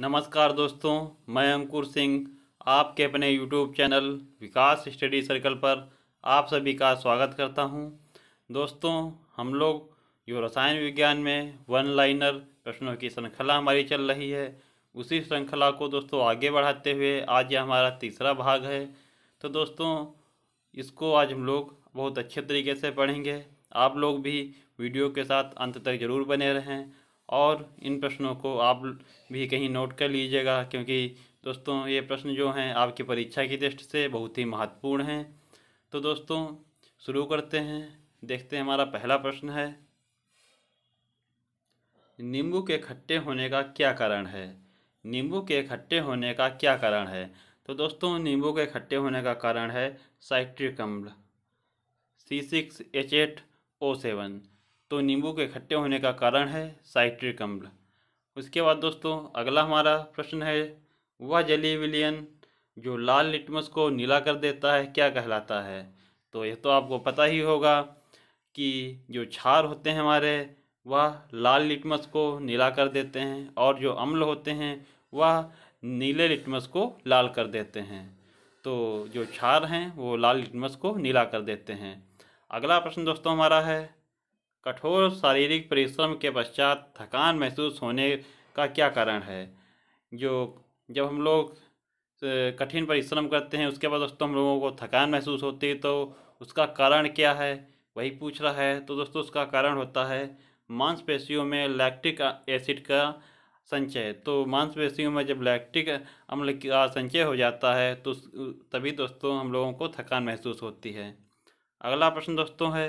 नमस्कार दोस्तों मैं अंकुर सिंह आपके अपने YouTube channel Vikas study circle पर आप सभी का स्वागत करता हूं दोस्तों हम लोग जो रसायन विज्ञान में वन लाइनर प्रश्नों की श्रृंखला हमारी चल रही है उसी श्रृंखला को दोस्तों आगे बढ़ाते हुए आज यह हमारा तीसरा भाग है तो दोस्तों इसको आज हम लोग बहुत अच्छे तरीके से पढ़ेंगे आप लोग भी वीडियो के साथ अंत तक ज़रूर बने रहें और इन प्रश्नों को आप भी कहीं नोट कर लीजिएगा क्योंकि दोस्तों ये प्रश्न जो हैं आपकी परीक्षा की दृष्टि से बहुत ही महत्वपूर्ण हैं तो दोस्तों शुरू करते हैं देखते हैं हमारा पहला प्रश्न है नींबू के खट्टे होने का क्या कारण है नींबू के खट्टे होने का क्या कारण है तो दोस्तों नींबू के खट्टे होने का कारण है साइट्रिक अम्ल C six H eight O seven तो नींबू के इकट्ठे होने का कारण है साइट्रिक अम्ल उसके बाद दोस्तों अगला हमारा प्रश्न है वह जलीय विलियन जो लाल लिटमस को नीला कर देता है क्या कहलाता है तो यह तो आपको पता ही होगा कि जो क्षार होते हैं हमारे वह लाल लिटमस को नीला कर देते हैं और जो अम्ल होते हैं वह नीले लिटमस को लाल कर देते हैं तो जो क्षार हैं वो लाल लिटमस को नीला कर देते हैं अगला प्रश्न दोस्तों हमारा है कठोर शारीरिक परिश्रम के पश्चात थकान महसूस होने का क्या कारण है जो जब हम लोग कठिन परिश्रम करते हैं उसके बाद दोस्तों हम लोगों को थकान महसूस होती है तो उसका कारण क्या है वही पूछ रहा है तो दोस्तों उसका कारण होता है मांसपेशियों में लैक्टिक एसिड का संचय तो मांसपेशियों में जब लैक्टिक अम्ल का संचय हो जाता है तो तभी दोस्तों हम लोगों को थकान महसूस होती है अगला प्रश्न दोस्तों है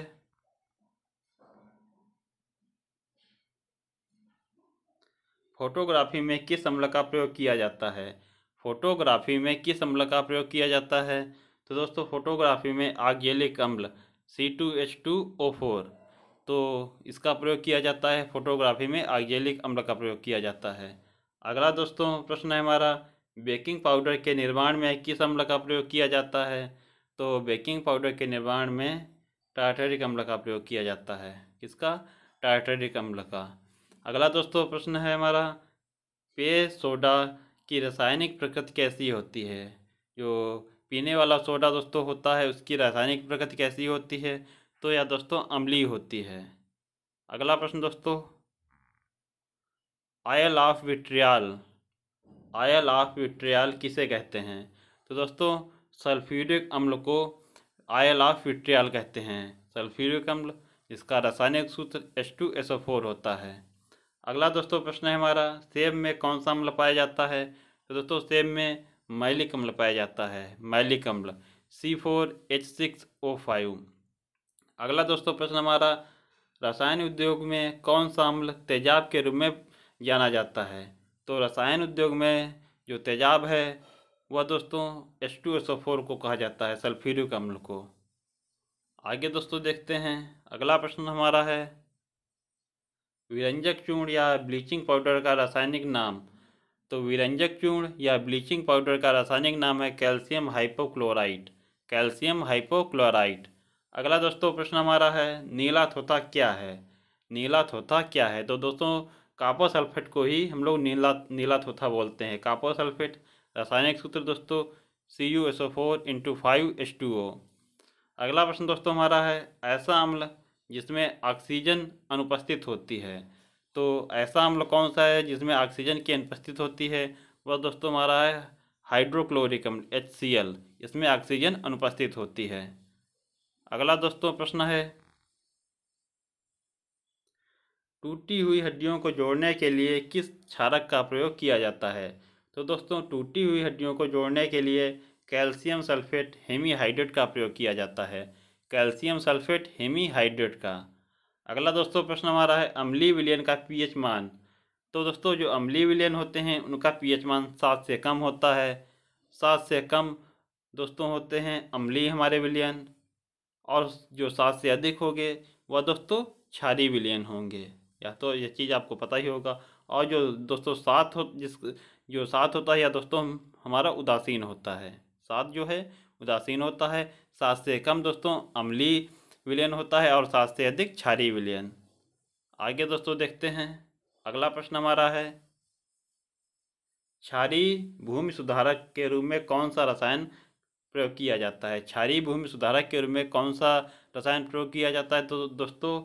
फोटोग्राफी में किस अम्ल का प्रयोग किया जाता है फोटोग्राफी में किस अम्ल का प्रयोग किया जाता है तो दोस्तों फोटोग्राफी में आग्यलिक अम्ल C two H two O four तो इसका प्रयोग किया जाता है फोटोग्राफी में आग्यलिक अम्ल का प्रयोग किया जाता है अगला दोस्तों प्रश्न है हमारा बेकिंग पाउडर के निर्माण में किस अम्ल का प्रयोग किया जाता है तो बेकिंग पाउडर के निर्माण में टार्टरिक अम्ल का प्रयोग किया जाता है किसका टार्टरिक अम्ल का अगला दोस्तों प्रश्न है हमारा पेय सोडा की रासायनिक प्रकृति कैसी होती है जो पीने वाला सोडा दोस्तों होता है उसकी रासायनिक प्रकृति कैसी होती है तो यह दोस्तों अम्ली होती है अगला प्रश्न दोस्तों oil of vitriol oil of vitriol किसे कहते हैं तो दोस्तों सल्फ्यूरिक अम्ल को आयल ऑफ विट्रियाल कहते हैं सल्फ्यूरिक अम्ल इसका रासायनिक सूत्र एच टू ओ फोर होता है अगला दोस्तों प्रश्न है हमारा सेब में कौन सा अम्ल पाया जाता है तो दोस्तों सेब में मैलिक अम्ल पाया जाता है मैलिक अम्ल C four H six O five अगला दोस्तों प्रश्न हमारा रसायन उद्योग में कौन सा अम्ल तेजाब के रूप में जाना जाता है तो रसायन उद्योग में जो तेजाब है वह दोस्तों H two S O four को कहा जाता है सल्फ्यूरिक अम्ल को आगे दोस्तों देखते हैं अगला प्रश्न हमारा है विरंजक चूर्ण या ब्लीचिंग पाउडर का रासायनिक नाम तो विरंजक चूर्ण या ब्लीचिंग पाउडर का रासायनिक नाम है कैल्शियम हाइपोक्लोराइड कैल्शियम हाइपोक्लोराइड अगला दोस्तों प्रश्न हमारा है नीला थोथा क्या है नीला थोथा क्या है तो दोस्तों कापो सल्फेट को ही हम लोग नीला नीला थोथा बोलते हैं कापो सल्फेट रासायनिक सूत्र दोस्तों C U S O four into five S two O अगला प्रश्न दोस्तों हमारा है ऐसा अम्ल जिसमें ऑक्सीजन अनुपस्थित होती है तो ऐसा अम्ल कौन सा है जिसमें ऑक्सीजन की अनुपस्थित होती है वह दोस्तों हमारा है हाइड्रोक्लोरिक अम्ल एच सी एल इसमें ऑक्सीजन अनुपस्थित होती है अगला दोस्तों प्रश्न है टूटी हुई हड्डियों को जोड़ने के लिए किस क्षारक का प्रयोग किया जाता है तो दोस्तों टूटी हुई हड्डियों को जोड़ने के लिए कैल्शियम सल्फेट हेमीहाइड्रेट का प्रयोग किया जाता है कैल्शियम सल्फेट हेमीहाइड्रेट का अगला दोस्तों प्रश्न हमारा है अम्ली विलियन का पीएच मान तो दोस्तों जो अम्ली विलियन होते हैं उनका पीएच मान सात से कम होता है सात से कम दोस्तों होते हैं अम्ली हमारे विलियन और जो सात से अधिक होंगे वह दोस्तों छारी विलियन होंगे या तो ये चीज़ आपको पता ही होगा और जो दोस्तों सात हो जिस जो सात होता है या दोस्तों हमारा उदासीन होता है सात जो है उदासीन होता है सात से कम दोस्तों अमली विलयन होता है और सात से अधिक क्षारी विलयन आगे दोस्तों देखते हैं अगला प्रश्न हमारा है क्षारी भूमि सुधारक के रूप में कौन सा रसायन प्रयोग किया जाता है क्षारी भूमि सुधारक के रूप में कौन सा रसायन प्रयोग किया जाता है तो दोस्तों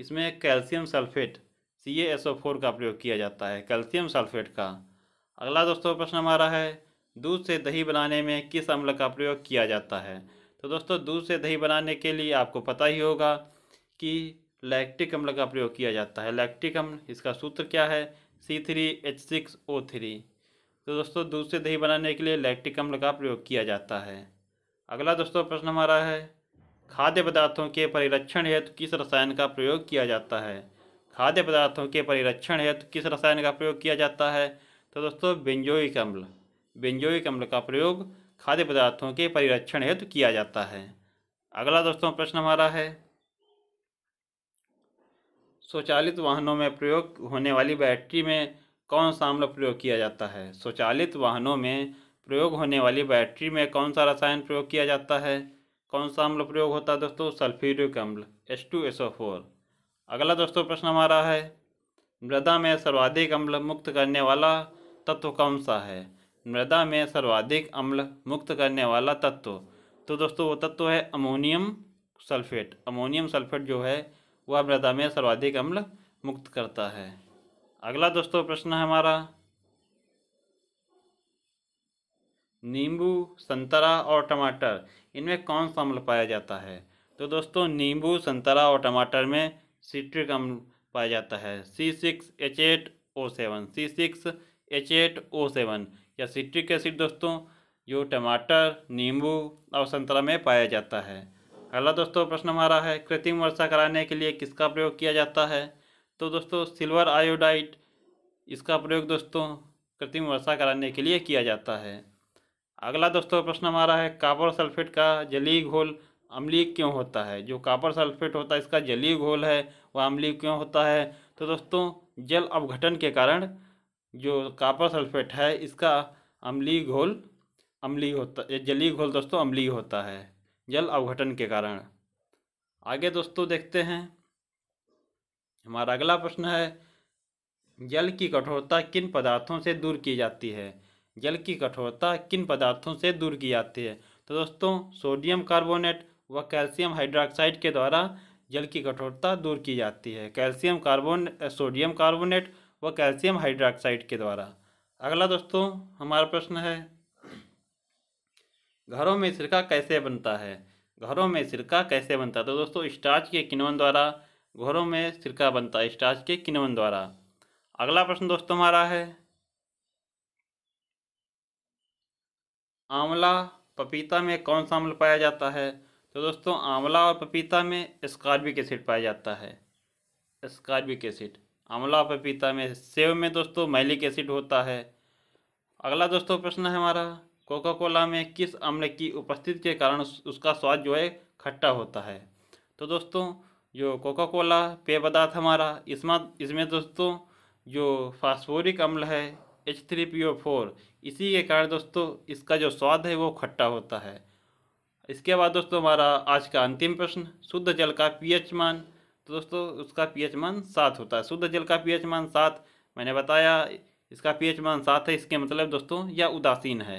इसमें calcium sulphate C A S O four का प्रयोग किया जाता है कैल्शियम सल्फेट का अगला दोस्तों प्रश्न हमारा है दूध से दही बनाने में किस अम्ल का प्रयोग किया जाता है तो दोस्तों दूध से दही बनाने के लिए आपको पता ही होगा कि लैक्टिक अम्ल का प्रयोग किया जाता है लैक्टिक अम्ल इसका सूत्र क्या है C three H six O three तो दोस्तों दूध से दही बनाने के लिए लैक्टिक अम्ल का प्रयोग किया जाता है अगला दोस्तों प्रश्न हमारा है खाद्य पदार्थों के परिरक्षण हेतु तो किस रसायन का प्रयोग किया जाता है खाद्य पदार्थों के परिरक्षण हेतु तो किस रसायन का प्रयोग किया जाता है तो दोस्तों बेंजोइक अम्ल बेंजोइक अम्ल का प्रयोग खाद्य पदार्थों के परिरक्षण हेतु तो किया जाता है अगला दोस्तों प्रश्न हमारा है स्वचालित वाहनों में प्रयोग होने वाली बैटरी में कौन सा अम्ल प्रयोग किया जाता है स्वचालित वाहनों में प्रयोग होने वाली बैटरी में कौन सा रसायन प्रयोग किया जाता है कौन सा अम्ल प्रयोग होता है दोस्तों सल्फ्यूरिक अम्ल S two S O four अगला दोस्तों प्रश्न हमारा है मृदा में सर्वाधिक अम्ल मुक्त करने वाला तत्व कौन सा है मृदा में सर्वाधिक अम्ल मुक्त करने वाला तत्व तो दोस्तों वो तत्व है अमोनियम सल्फेट अमोनियम सल्फेट जो है वह मृदा में सर्वाधिक अम्ल मुक्त करता है अगला दोस्तों प्रश्न है हमारा नींबू संतरा और टमाटर इनमें कौन सा अम्ल पाया जाता है तो दोस्तों नींबू संतरा और टमाटर में सिट्रिक अम्ल पाया जाता है C six H eight O seven C six H eight O seven या सिट्रिक एसिड दोस्तों जो टमाटर नींबू और संतरा में पाया जाता है अगला दोस्तों प्रश्न हमारा है कृत्रिम वर्षा कराने के लिए किसका प्रयोग किया जाता है तो दोस्तों सिल्वर आयोडाइड इसका प्रयोग दोस्तों कृत्रिम वर्षा कराने के लिए किया जाता है अगला दोस्तों प्रश्न हमारा है कापर सल्फेट का जलीय घोल अम्ली क्यों होता है जो कापर सल्फेट होता है इसका जलीय घोल है वह अम्ली क्यों होता है तो दोस्तों जल अवघटन के कारण जो कापर सल्फेट है इसका अम्लीय घोल अम्लीय होता जलीय घोल दोस्तों अम्लीय होता है जल अवघटन के कारण आगे दोस्तों देखते हैं हमारा अगला प्रश्न है जल की कठोरता किन पदार्थों से दूर की जाती है जल की कठोरता किन पदार्थों से दूर की जाती है तो दोस्तों सोडियम कार्बोनेट व कैल्शियम हाइड्रोक्साइड के द्वारा जल की कठोरता दूर की जाती है कैल्शियम कार्बोन सोडियम कार्बोनेट व कैल्शियम हाइड्रोक्साइड के द्वारा अगला दोस्तों हमारा प्रश्न है घरों में सिरका कैसे बनता है घरों में सिरका कैसे बनता है तो दोस्तों स्टार्च के किनवन द्वारा घरों में सिरका बनता है स्टार्च के किनवन द्वारा अगला प्रश्न दोस्तों हमारा है आंवला पपीता में कौन सा अम्ल पाया जाता है तो दोस्तों आंवला और पपीता में स्कार्बिक एसिड पाया जाता है स्कार्बिक एसिड आंवला पपीता में सेव में दोस्तों मैलिक एसिड होता है अगला दोस्तों प्रश्न है हमारा कोका कोला में किस अम्ल की उपस्थिति के कारण उसका स्वाद जो है खट्टा होता है तो दोस्तों जो कोका कोला पेय पदार्थ हमारा इसमें इसमें दोस्तों जो फास्फोरिक अम्ल है H three P O four इसी के कारण दोस्तों इसका जो स्वाद है वो खट्टा होता है इसके बाद दोस्तों हमारा आज का अंतिम प्रश्न शुद्ध जल का पीएच मान तो दोस्तों उसका पीएच मान सात होता है शुद्ध जल का पीएच मान सात मैंने बताया इसका पीएच मान सात है इसके मतलब दोस्तों यह उदासीन है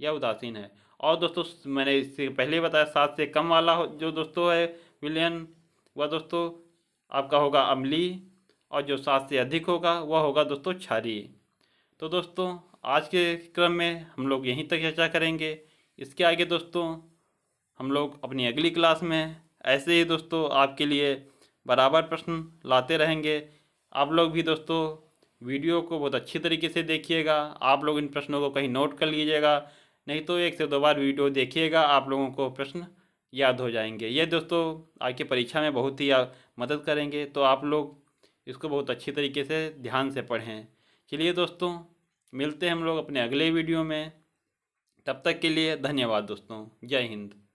यह उदासीन है और दोस्तों मैंने इससे पहले बताया सात से कम वाला जो दोस्तों है विलयन वह दोस्तों आपका होगा अम्ली और जो सात से अधिक होगा वह होगा दोस्तों क्षारीय तो दोस्तों आज के क्रम में हम लोग यहीं तक चर्चा करेंगे इसके आगे दोस्तों हम लोग अपनी अगली क्लास में ऐसे ही दोस्तों आपके लिए बराबर प्रश्न लाते रहेंगे आप लोग भी दोस्तों वीडियो को बहुत अच्छी तरीके से देखिएगा आप लोग इन प्रश्नों को कहीं नोट कर लीजिएगा नहीं तो एक से दो बार वीडियो देखिएगा आप लोगों को प्रश्न याद हो जाएंगे ये दोस्तों आपकी परीक्षा में बहुत ही मदद करेंगे तो आप लोग इसको बहुत अच्छी तरीके से ध्यान से पढ़ें चलिए दोस्तों मिलते हैं हम लोग अपने अगले वीडियो में तब तक के लिए धन्यवाद दोस्तों जय हिंद